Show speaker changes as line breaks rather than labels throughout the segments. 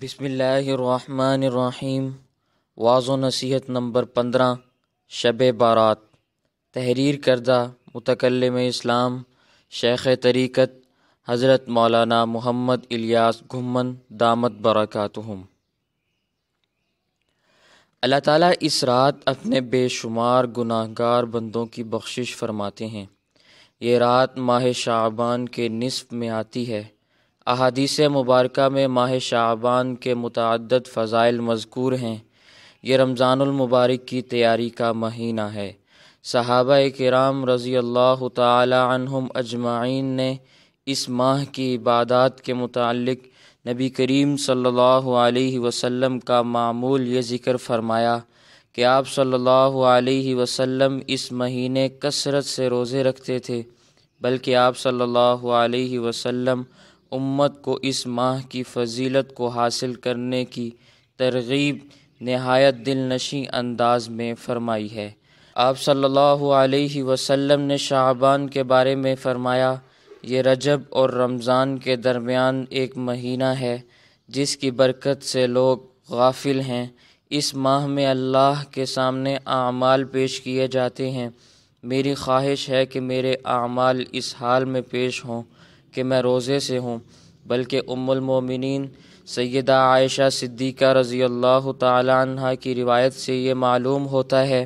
بسم اللہ الرحمن الرحیم واض و نصیحت نمبر پندرہ شب بارات تحریر کردہ متکلم اسلام شیخ طریقت حضرت مولانا محمد الیاس گھمن دامت برکاتہم اللہ تعالیٰ اس رات اپنے بے شمار گناہ گار بندوں کی بخشش فرماتے ہیں یہ رات ماہ شعبان کے نصف میں آتی ہے احادیث مبارکہ میں ماہ شعبان کے متعدد فضائل مذکور ہیں یہ رمضان المبارک کی تیاری کا مہینہ ہے صحابہ کرام رضی اللہ تعالی عنہم اجمعین نے اس ماہ کی عبادات کے متعلق نبی کریم صلی اللہ علیہ وسلم کا معمول یہ ذکر فرمایا کہ آپ صلی اللہ علیہ وسلم اس مہینے کثرت سے روزے رکھتے تھے بلکہ آپ صلی اللہ علیہ وسلم امت کو اس ماہ کی فضیلت کو حاصل کرنے کی ترغیب نہایت دل نشیں انداز میں فرمائی ہے آپ صلی اللہ علیہ وسلم نے شعبان کے بارے میں فرمایا یہ رجب اور رمضان کے درمیان ایک مہینہ ہے جس کی برکت سے لوگ غافل ہیں اس ماہ میں اللہ کے سامنے اعمال پیش کیے جاتے ہیں میری خواہش ہے کہ میرے اعمال اس حال میں پیش ہوں کہ میں روزے سے ہوں بلکہ ام المومنین سیدہ عائشہ صدیقہ رضی اللہ تعالیٰ عنہ کی روایت سے یہ معلوم ہوتا ہے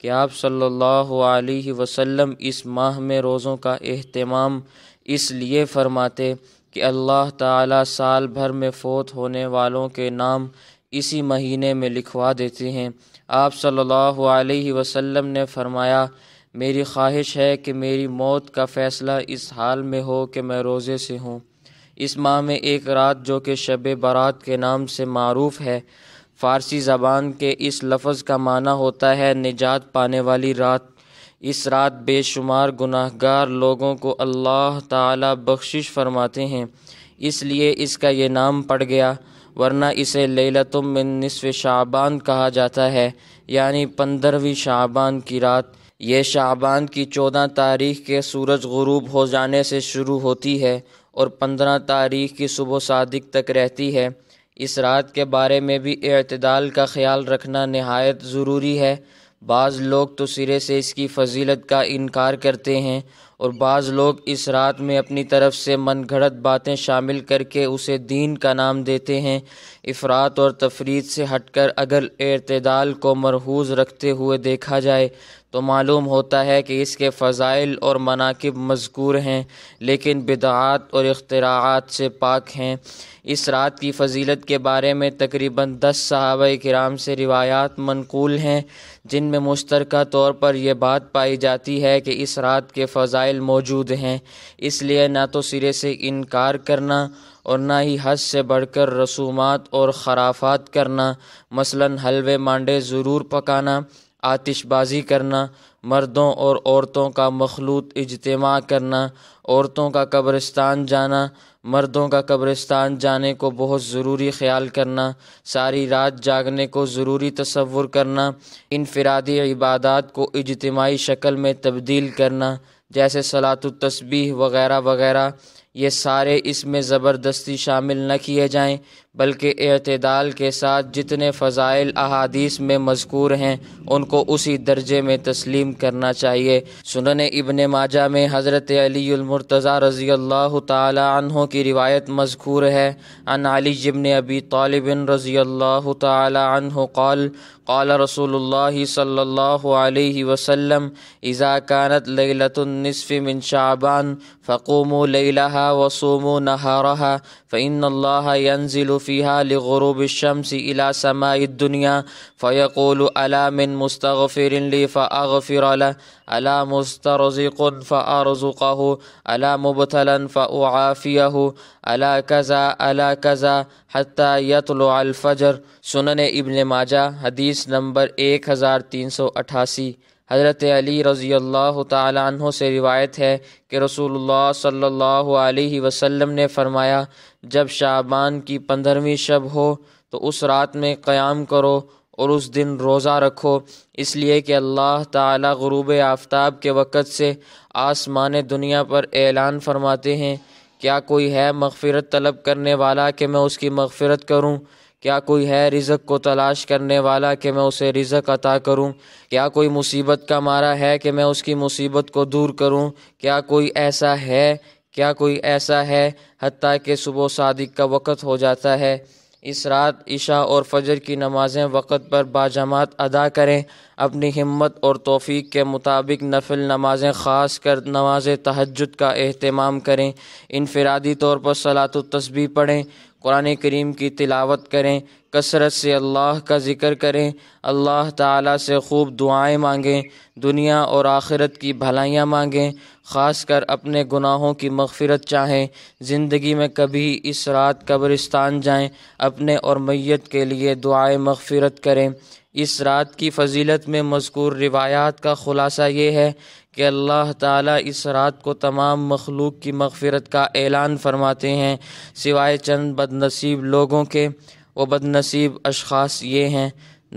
کہ آپ صلی اللہ علیہ وسلم اس ماہ میں روزوں کا اہتمام اس لیے فرماتے کہ اللہ تعالیٰ سال بھر میں فوت ہونے والوں کے نام اسی مہینے میں لکھوا دیتے ہیں آپ صلی اللہ علیہ وسلم نے فرمایا میری خواہش ہے کہ میری موت کا فیصلہ اس حال میں ہو کہ میں روزے سے ہوں اس ماہ میں ایک رات جو کہ شب برات کے نام سے معروف ہے فارسی زبان کے اس لفظ کا معنی ہوتا ہے نجات پانے والی رات اس رات بے شمار گناہ گار لوگوں کو اللہ تعالی بخشش فرماتے ہیں اس لیے اس کا یہ نام پڑ گیا ورنہ اسے لیلت من نصف شعبان کہا جاتا ہے یعنی پندرہویں شعبان کی رات یہ شعبان کی چودہ تاریخ کے سورج غروب ہو جانے سے شروع ہوتی ہے اور پندرہ تاریخ کی صبح صادق تک رہتی ہے اس رات کے بارے میں بھی اعتدال کا خیال رکھنا نہایت ضروری ہے بعض لوگ تو سرے سے اس کی فضیلت کا انکار کرتے ہیں اور بعض لوگ اس رات میں اپنی طرف سے من گھڑت باتیں شامل کر کے اسے دین کا نام دیتے ہیں افراد اور تفرید سے ہٹ کر اگر اعتدال کو مرحوظ رکھتے ہوئے دیکھا جائے تو معلوم ہوتا ہے کہ اس کے فضائل اور مناقب مذکور ہیں لیکن بدعات اور اختراعات سے پاک ہیں اس رات کی فضیلت کے بارے میں تقریباً دس صحابہ کرام سے روایات منقول ہیں جن میں مشترکہ طور پر یہ بات پائی جاتی ہے کہ اس رات کے فضائل موجود ہیں اس لیے نہ تو سرے سے انکار کرنا اور نہ ہی حد سے بڑھ کر رسومات اور خرافات کرنا مثلاً حلوے مانڈے ضرور پکانا آتش بازی کرنا مردوں اور عورتوں کا مخلوط اجتماع کرنا عورتوں کا قبرستان جانا مردوں کا قبرستان جانے کو بہت ضروری خیال کرنا ساری رات جاگنے کو ضروری تصور کرنا انفرادی عبادات کو اجتماعی شکل میں تبدیل کرنا جیسے صلاۃ التسبیح وغیرہ وغیرہ یہ سارے اس میں زبردستی شامل نہ کیے جائیں بلکہ اعتدال کے ساتھ جتنے فضائل احادیث میں مذکور ہیں ان کو اسی درجے میں تسلیم کرنا چاہیے سنن ابن ماجہ میں حضرت علی الم مرتضی رضی اللہ تعالی عنہ کی روایت مذکور ہے ان علی جبن ابی طالب رضی اللہ تعالی عنہ قال قال رسول الله صلى الله عليه وسلم إذا كانت ليلة النصف من شعبان فقوموا ليلها وصوموا نهارها فإن الله ينزل فيها لغروب الشمس إلى سماء الدنيا فيقول ألا من مستغفر لي فأغفر له ألا مسترزق فأرزقه ألا مبتلا فأعافيه ألا كذا ألا كذا یطلع الفجر سنن ابن ماجہ حدیث نمبر ایک ہزار تین سو اٹھاسی حضرت علی رضی اللہ تعالی عنہ سے روایت ہے کہ رسول اللہ صلی اللہ علیہ وسلم نے فرمایا جب شعبان کی پندرہویں شب ہو تو اس رات میں قیام کرو اور اس دن روزہ رکھو اس لیے کہ اللہ تعالی غروب آفتاب کے وقت سے آسمان دنیا پر اعلان فرماتے ہیں کیا کوئی ہے مغفرت طلب کرنے والا کہ میں اس کی مغفرت کروں کیا کوئی ہے رزق کو تلاش کرنے والا کہ میں اسے رزق عطا کروں کیا کوئی مصیبت کا مارا ہے کہ میں اس کی مصیبت کو دور کروں کیا کوئی ایسا ہے کیا کوئی ایسا ہے حتیٰ کہ صبح و صادق کا وقت ہو جاتا ہے اس رات عشاء اور فجر کی نمازیں وقت پر باجماعت ادا کریں اپنی ہمت اور توفیق کے مطابق نفل نمازیں خاص کر نماز تہجد کا اہتمام کریں انفرادی طور پر صلاۃ التسبیح پڑھیں قرآن کریم کی تلاوت کریں کثرت سے اللہ کا ذکر کریں اللہ تعالیٰ سے خوب دعائیں مانگیں دنیا اور آخرت کی بھلائیاں مانگیں خاص کر اپنے گناہوں کی مغفرت چاہیں زندگی میں کبھی اس رات قبرستان جائیں اپنے اور میت کے لیے دعائیں مغفرت کریں اس رات کی فضیلت میں مذکور روایات کا خلاصہ یہ ہے کہ اللہ تعالیٰ اس رات کو تمام مخلوق کی مغفرت کا اعلان فرماتے ہیں سوائے چند بد نصیب لوگوں کے وہ بد نصیب اشخاص یہ ہیں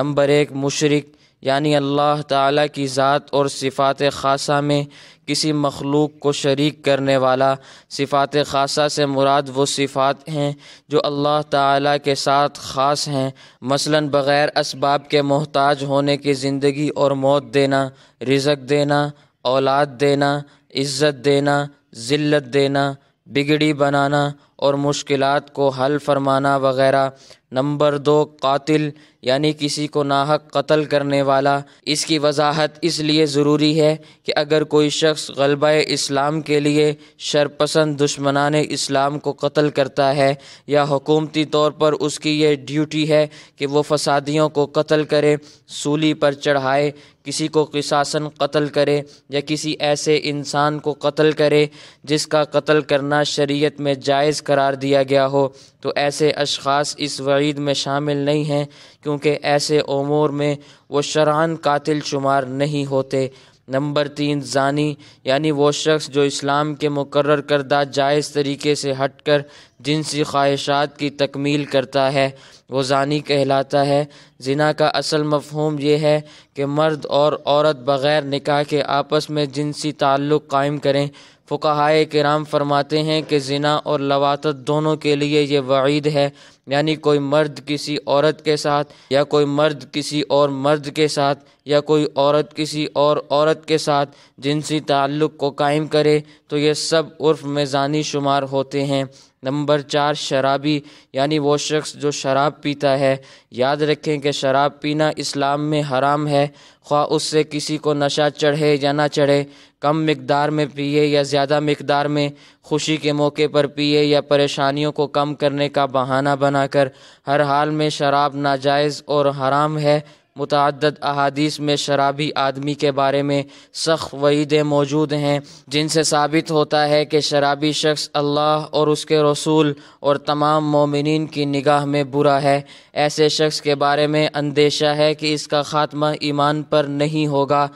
نمبر ایک مشرق یعنی اللہ تعالیٰ کی ذات اور صفات خاصہ میں کسی مخلوق کو شریک کرنے والا صفات خاصہ سے مراد وہ صفات ہیں جو اللہ تعالیٰ کے ساتھ خاص ہیں مثلا بغیر اسباب کے محتاج ہونے کی زندگی اور موت دینا رزق دینا اولاد دینا عزت دینا ذلت دینا بگڑی بنانا اور مشکلات کو حل فرمانا وغیرہ نمبر دو قاتل یعنی کسی کو ناحق قتل کرنے والا اس کی وضاحت اس لیے ضروری ہے کہ اگر کوئی شخص غلبہ اسلام کے لیے شرپسند دشمنان اسلام کو قتل کرتا ہے یا حکومتی طور پر اس کی یہ ڈیوٹی ہے کہ وہ فسادیوں کو قتل کرے سولی پر چڑھائے کسی کو قصاصن قتل کرے یا کسی ایسے انسان کو قتل کرے جس کا قتل کرنا شریعت میں جائز قرار دیا گیا ہو تو ایسے اشخاص اس وعید میں شامل نہیں ہیں کیونکہ ایسے امور میں وہ شرعن قاتل شمار نہیں ہوتے نمبر تین زانی یعنی وہ شخص جو اسلام کے مقرر کردہ جائز طریقے سے ہٹ کر جنسی خواہشات کی تکمیل کرتا ہے وہ زانی کہلاتا ہے زنا کا اصل مفہوم یہ ہے کہ مرد اور عورت بغیر نکاح کے آپس میں جنسی تعلق قائم کریں فقہائے کرام فرماتے ہیں کہ زنا اور لواتت دونوں کے لیے یہ وعید ہے یعنی کوئی مرد کسی عورت کے ساتھ یا کوئی مرد کسی اور مرد کے ساتھ یا کوئی عورت کسی اور عورت کے ساتھ جنسی تعلق کو قائم کرے تو یہ سب عرف میں زانی شمار ہوتے ہیں نمبر چار شرابی یعنی وہ شخص جو شراب پیتا ہے یاد رکھیں کہ شراب پینا اسلام میں حرام ہے خواہ اس سے کسی کو نشہ چڑھے یا نہ چڑھے کم مقدار میں پیے یا زیادہ مقدار میں خوشی کے موقع پر پیے یا پریشانیوں کو کم کرنے کا بہانہ بنا کر ہر حال میں شراب ناجائز اور حرام ہے متعدد احادیث میں شرابی آدمی کے بارے میں سخت وعیدیں موجود ہیں جن سے ثابت ہوتا ہے کہ شرابی شخص اللہ اور اس کے رسول اور تمام مومنین کی نگاہ میں برا ہے ایسے شخص کے بارے میں اندیشہ ہے کہ اس کا خاتمہ ایمان پر نہیں ہوگا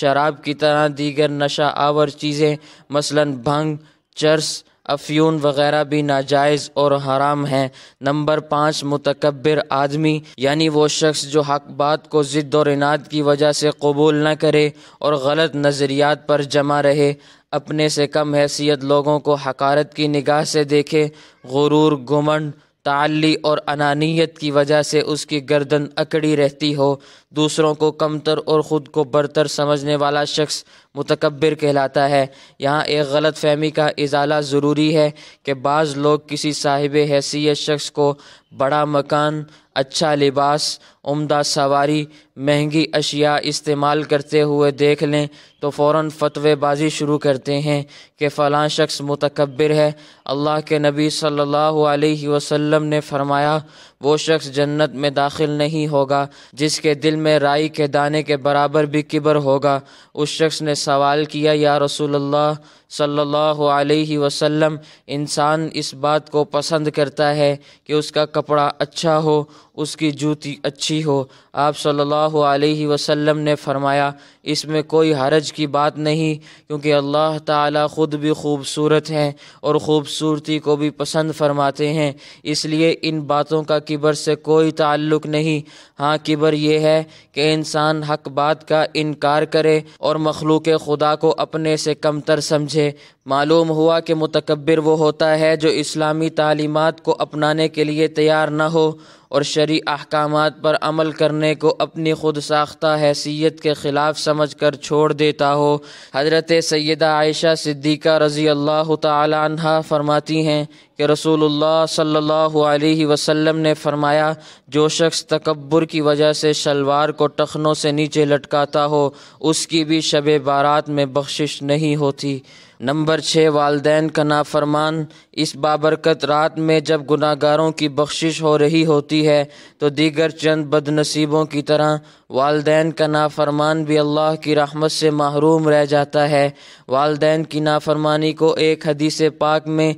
شراب کی طرح دیگر نشہ آور چیزیں مثلا بھنگ چرس افیون وغیرہ بھی ناجائز اور حرام ہیں نمبر پانچ متکبر آدمی یعنی وہ شخص جو حق بات کو ضد اور انعد کی وجہ سے قبول نہ کرے اور غلط نظریات پر جمع رہے اپنے سے کم حیثیت لوگوں کو حکارت کی نگاہ سے دیکھے غرور گمنڈ تعلی اور انانیت کی وجہ سے اس کی گردن اکڑی رہتی ہو دوسروں کو کمتر اور خود کو برتر سمجھنے والا شخص متکبر کہلاتا ہے یہاں ایک غلط فہمی کا ازالہ ضروری ہے کہ بعض لوگ کسی صاحب حیثیت شخص کو بڑا مکان اچھا لباس عمدہ سواری مہنگی اشیاء استعمال کرتے ہوئے دیکھ لیں تو فوراً فتوی بازی شروع کرتے ہیں کہ فلاں شخص متکبر ہے اللہ کے نبی صلی اللہ علیہ وسلم نے فرمایا وہ شخص جنت میں داخل نہیں ہوگا جس کے دل میں رائی کے دانے کے برابر بھی کبر ہوگا اس شخص نے سوال کیا یا رسول اللہ صلی اللہ علیہ وسلم انسان اس بات کو پسند کرتا ہے کہ اس کا کپڑا اچھا ہو اس کی جوتی اچھی ہو آپ صلی اللہ علیہ وسلم نے فرمایا اس میں کوئی حرج کی بات نہیں کیونکہ اللہ تعالیٰ خود بھی خوبصورت ہیں اور خوبصورتی کو بھی پسند فرماتے ہیں اس لیے ان باتوں کا کبر سے کوئی تعلق نہیں ہاں کبر یہ ہے کہ انسان حق بات کا انکار کرے اور مخلوق خدا کو اپنے سے کمتر سمجھے že معلوم ہوا کہ متکبر وہ ہوتا ہے جو اسلامی تعلیمات کو اپنانے کے لیے تیار نہ ہو اور شرعی احکامات پر عمل کرنے کو اپنی خود ساختہ حیثیت کے خلاف سمجھ کر چھوڑ دیتا ہو حضرت سیدہ عائشہ صدیقہ رضی اللہ تعالی عنہ فرماتی ہیں کہ رسول اللہ صلی اللہ علیہ وسلم نے فرمایا جو شخص تکبر کی وجہ سے شلوار کو ٹخنوں سے نیچے لٹکاتا ہو اس کی بھی شب بارات میں بخشش نہیں ہوتی نمبر چھ والدین کا نافرمان اس بابرکت رات میں جب گناہ گاروں کی بخشش ہو رہی ہوتی ہے تو دیگر چند بد نصیبوں کی طرح والدین کا نافرمان بھی اللہ کی رحمت سے محروم رہ جاتا ہے والدین کی نافرمانی کو ایک حدیث پاک میں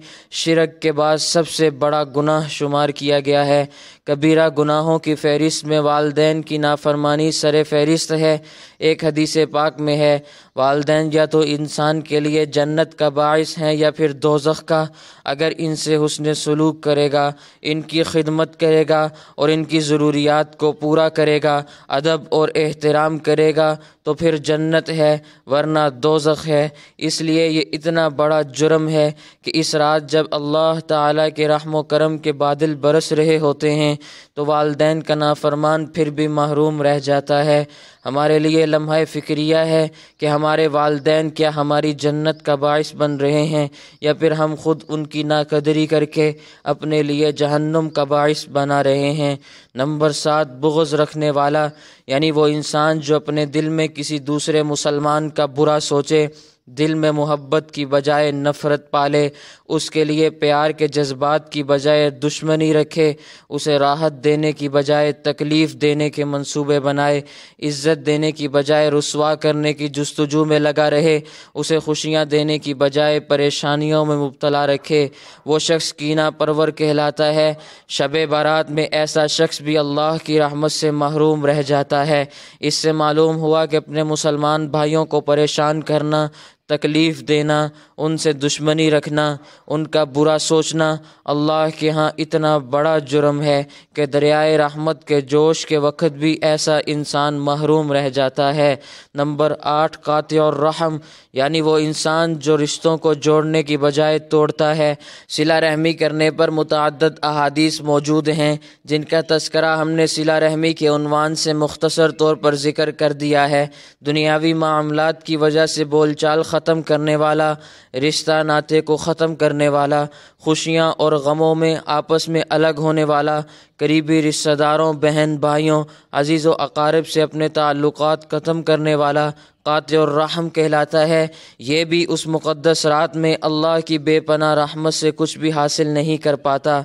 شرک کے بعد سب سے بڑا گناہ شمار کیا گیا ہے کبیرہ گناہوں کی فہرست میں والدین کی نافرمانی سر فہرست ہے ایک حدیث پاک میں ہے والدین یا تو انسان کے لیے جنت کا باعث ہیں یا پھر دوزخ کا اگر ان سے حسن سلوک کرے گا ان کی خدمت کرے گا اور ان کی ضروریات کو پورا کرے گا ادب اور احترام کرے گا تو پھر جنت ہے ورنہ دوزخ ہے اس لیے یہ اتنا بڑا جرم ہے کہ اس رات جب اللہ تعالیٰ کے رحم و کرم کے بادل برس رہے ہوتے ہیں تو والدین کا نافرمان پھر بھی محروم رہ جاتا ہے ہمارے لیے لمحہ فکریہ ہے کہ ہمارے والدین کیا ہماری جنت کا باعث بن رہے ہیں یا پھر ہم خود ان کی ناقدری کر کے اپنے لیے جہنم کا باعث بنا رہے ہیں نمبر سات بغض رکھنے والا یعنی وہ انسان جو اپنے دل میں کسی دوسرے مسلمان کا برا سوچے دل میں محبت کی بجائے نفرت پالے اس کے لیے پیار کے جذبات کی بجائے دشمنی رکھے اسے راحت دینے کی بجائے تکلیف دینے کے منصوبے بنائے عزت دینے کی بجائے رسوا کرنے کی جستجو میں لگا رہے اسے خوشیاں دینے کی بجائے پریشانیوں میں مبتلا رکھے وہ شخص کینہ پرور کہلاتا ہے شب بارات میں ایسا شخص بھی اللہ کی رحمت سے محروم رہ جاتا ہے اس سے معلوم ہوا کہ اپنے مسلمان بھائیوں کو پریشان کرنا تکلیف دینا ان سے دشمنی رکھنا ان کا برا سوچنا اللہ کے ہاں اتنا بڑا جرم ہے کہ دریائے رحمت کے جوش کے وقت بھی ایسا انسان محروم رہ جاتا ہے نمبر آٹھ قاطع اور رحم یعنی وہ انسان جو رشتوں کو جوڑنے کی بجائے توڑتا ہے سلا رحمی کرنے پر متعدد احادیث موجود ہیں جن کا تذکرہ ہم نے سلا رحمی کے عنوان سے مختصر طور پر ذکر کر دیا ہے دنیاوی معاملات کی وجہ سے بول چال خط ختم کرنے والا رشتہ ناطے کو ختم کرنے والا خوشیاں اور غموں میں آپس میں الگ ہونے والا قریبی رشتہ داروں بہن بھائیوں عزیز و اقارب سے اپنے تعلقات ختم کرنے والا قاتر اور رحم کہلاتا ہے یہ بھی اس مقدس رات میں اللہ کی بے پناہ رحمت سے کچھ بھی حاصل نہیں کر پاتا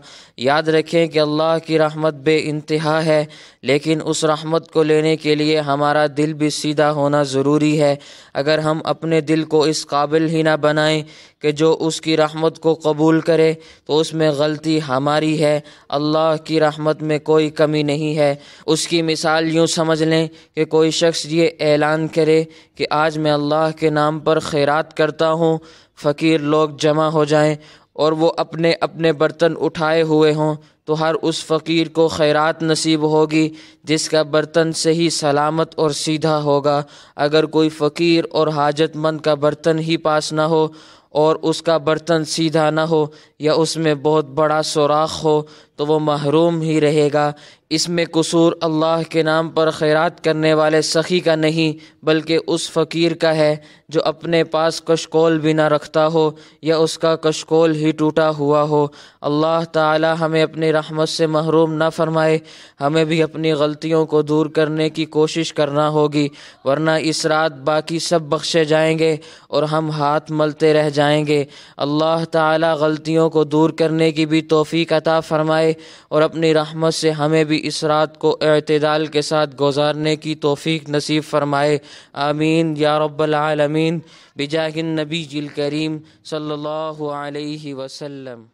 یاد رکھیں کہ اللہ کی رحمت بے انتہا ہے لیکن اس رحمت کو لینے کے لیے ہمارا دل بھی سیدھا ہونا ضروری ہے اگر ہم اپنے دل کو اس قابل ہی نہ بنائیں کہ جو اس کی رحمت کو قبول کرے تو اس میں غلطی ہماری ہے اللہ کی رحمت میں کوئی کمی نہیں ہے اس کی مثال یوں سمجھ لیں کہ کوئی شخص یہ اعلان کرے کہ آج میں اللہ کے نام پر خیرات کرتا ہوں فقیر لوگ جمع ہو جائیں اور وہ اپنے اپنے برتن اٹھائے ہوئے ہوں تو ہر اس فقیر کو خیرات نصیب ہوگی جس کا برتن صحیح سلامت اور سیدھا ہوگا اگر کوئی فقیر اور حاجت مند کا برتن ہی پاس نہ ہو اور اس کا برتن سیدھا نہ ہو یا اس میں بہت بڑا سوراخ ہو تو وہ محروم ہی رہے گا اس میں قصور اللہ کے نام پر خیرات کرنے والے سخی کا نہیں بلکہ اس فقیر کا ہے جو اپنے پاس کشکول بھی نہ رکھتا ہو یا اس کا کشکول ہی ٹوٹا ہوا ہو اللہ تعالی ہمیں اپنی رحمت سے محروم نہ فرمائے ہمیں بھی اپنی غلطیوں کو دور کرنے کی کوشش کرنا ہوگی ورنہ اس رات باقی سب بخشے جائیں گے اور ہم ہاتھ ملتے رہ جائیں گے اللہ تعالی غلطیوں کو دور کرنے کی بھی توفیق عطا فرمائے اور اپنی رحمت سے ہمیں بھی اس رات کو اعتدال کے ساتھ گزارنے کی توفیق نصیب فرمائے آمین یا رب العالمین بجاہ النبی جل کریم صلی اللہ علیہ وسلم